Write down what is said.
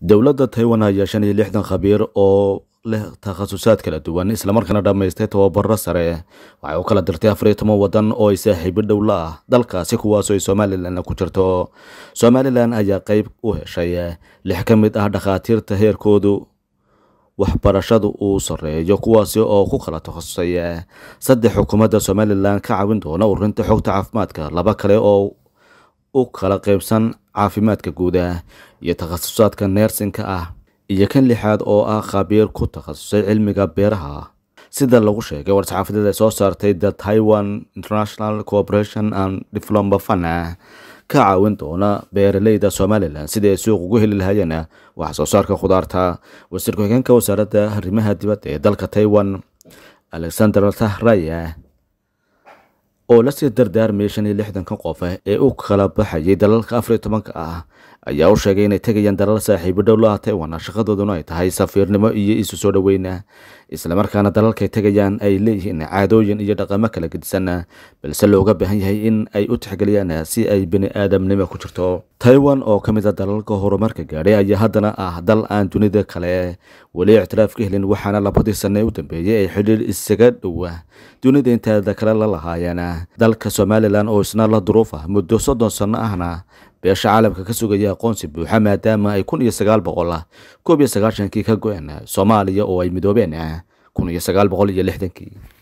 dowladda taiwan ayaa shan iyo lixdan khabiir oo leh takhasusaad kala duwan islamarkaana dhammaystay tababaro sare waxay u kala dirtay afar iyo toban waddan oo ay saaxiibo dhowla ah dalkaasi kuwaasoo ay somalilanna ku jirto somalilan ayaa qeyb u heshay lix ka mid ah dhakhaatiirta heerkoodu waxbarashadu uu sareeyo kuwaasi oo ku kala takhasusay saddex xukuumadda somalilan ka caawin doona ururinta xogta caafimaadka laba kale oo u kala qaybsan caafimaadka guud ah iyo takhasusaadka neersinka ah iyo kan lixaad oo ah khabiir ku takhasusay cilmiga beeraha sida lagu sheegay war-saxaafadada soo saartay the taiwan international cooperation and diploma fana ka caawin doona beeraleyda somalilan sida ay suuq ugu heli lahaayeen wax soo saarka khudaarta wasiir ku-xigeenka wasaaradda arrimaha dibadda ee dalka taiwan alexander tahraya oo la sii dardaarmayay shan iyo lixdanka qof ah ee u kala baxayay dalalka afar iyo tobanka ah ayaa u sheegay inay tegayaan dalal saaxiibo dhow la hata shaqadooduna ay tahay safiirnimo iyo isu soo dhoweyna ah. islamarkaana dalalkay tegayaan ay leeyihiin caadooyin iyo dhaqamo kala gedisan ah, balse looga baahan yahay in ay u tixgeliyaan si ay bini aadamnimo ku jirto taiwan oo ka mid a ah dalalka horumarka gaadhay ayaa haddana ah dal aan dunida kale weli ictiraaf ka helin waxaana labadii sanne u dambeeyey ay xidhiir isaga dhowa dunida inteeda kale la lahaayeen dalka somalilan oo isna la duruuf ah muddo soddon sanno ahna beesha caalamka ka sugaya aqoonsi buuxa maadaama ay kun iyo sagaal boqol ah koob iyo sagaashankii ka go-een soomaaliya oo ay midoobeen ah kun iyo sagaal boqol iyo lixdankii